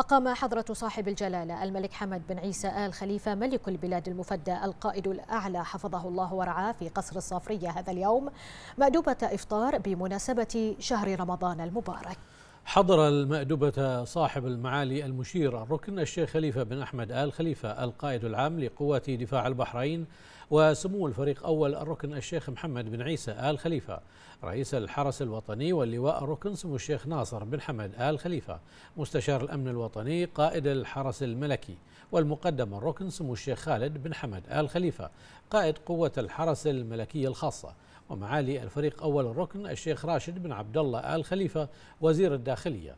أقام حضرة صاحب الجلالة الملك حمد بن عيسى آل خليفة ملك البلاد المفدى القائد الأعلى حفظه الله ورعاه في قصر الصافرية هذا اليوم مأدوبة إفطار بمناسبة شهر رمضان المبارك حضر المأدبة صاحب المعالي المشير الركن الشيخ خليفة بن أحمد آل خليفة القائد العام لقوات دفاع البحرين وسمو الفريق أول الركن الشيخ محمد بن عيسى آل خليفة رئيس الحرس الوطني واللواء الركن سمو الشيخ ناصر بن حمد آل خليفة مستشار الأمن الوطني قائد الحرس الملكي والمقدم الركن سمو الشيخ خالد بن حمد آل خليفة قائد قوة الحرس الملكي الخاصة ومعالي الفريق أول الركن الشيخ راشد بن عبد الله آل خليفة وزير الداخلية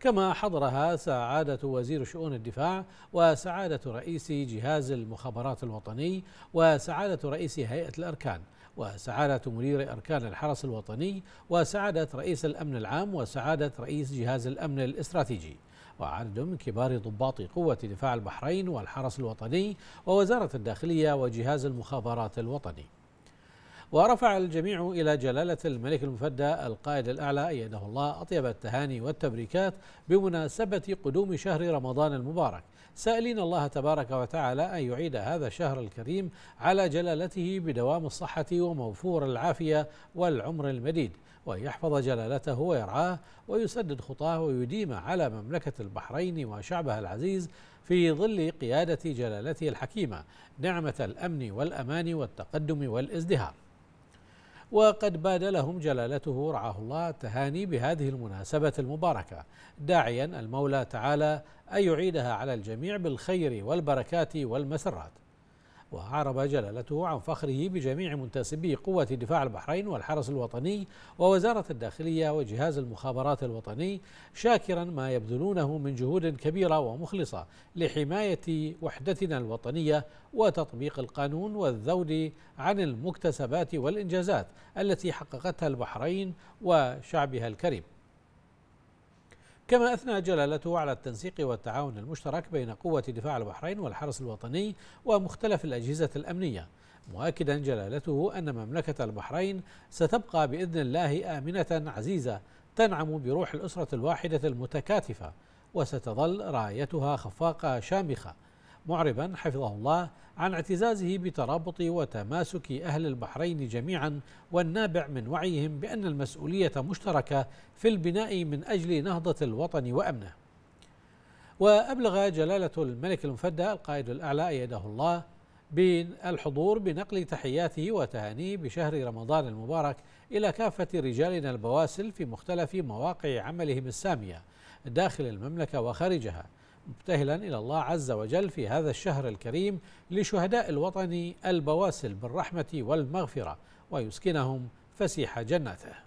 كما حضرها سعادة وزير شؤون الدفاع وسعادة رئيس جهاز المخابرات الوطني وسعادة رئيس هيئة الأركان وسعادة مدير أركان الحرس الوطني وسعادة رئيس الأمن العام وسعادة رئيس جهاز الأمن الاستراتيجي وعدد من كبار ضباط قوة دفاع البحرين والحرس الوطني ووزارة الداخلية وجهاز المخابرات الوطني ورفع الجميع إلى جلالة الملك المفدى القائد الأعلى أيده الله أطيب التهاني والتبريكات بمناسبة قدوم شهر رمضان المبارك سائلين الله تبارك وتعالى أن يعيد هذا الشهر الكريم على جلالته بدوام الصحة وموفور العافية والعمر المديد وأن يحفظ جلالته ويرعاه ويسدد خطاه ويديم على مملكة البحرين وشعبها العزيز في ظل قيادة جلالته الحكيمة نعمة الأمن والأمان والتقدم والازدهار وقد باد لهم جلالته رعاه الله التهاني بهذه المناسبة المباركة داعيا المولى تعالى أن يعيدها على الجميع بالخير والبركات والمسرات وأعرب جلالته عن فخره بجميع منتسبي قوة دفاع البحرين والحرس الوطني ووزارة الداخلية وجهاز المخابرات الوطني شاكرا ما يبذلونه من جهود كبيرة ومخلصة لحماية وحدتنا الوطنية وتطبيق القانون والذود عن المكتسبات والإنجازات التي حققتها البحرين وشعبها الكريم كما أثنى جلالته على التنسيق والتعاون المشترك بين قوة دفاع البحرين والحرس الوطني ومختلف الأجهزة الأمنية مؤكدا جلالته أن مملكة البحرين ستبقى بإذن الله آمنة عزيزة تنعم بروح الأسرة الواحدة المتكاتفة وستظل رايتها خفاقة شامخة معربا حفظه الله عن اعتزازه بترابط وتماسك أهل البحرين جميعا والنابع من وعيهم بأن المسؤولية مشتركة في البناء من أجل نهضة الوطن وأمنه وأبلغ جلالة الملك المفدى القائد الأعلى أيده الله بالحضور بنقل تحياته وتهانيه بشهر رمضان المبارك إلى كافة رجالنا البواسل في مختلف مواقع عملهم السامية داخل المملكة وخارجها مبتهلا إلى الله عز وجل في هذا الشهر الكريم لشهداء الوطن البواسل بالرحمة والمغفرة ويسكنهم فسيح جناته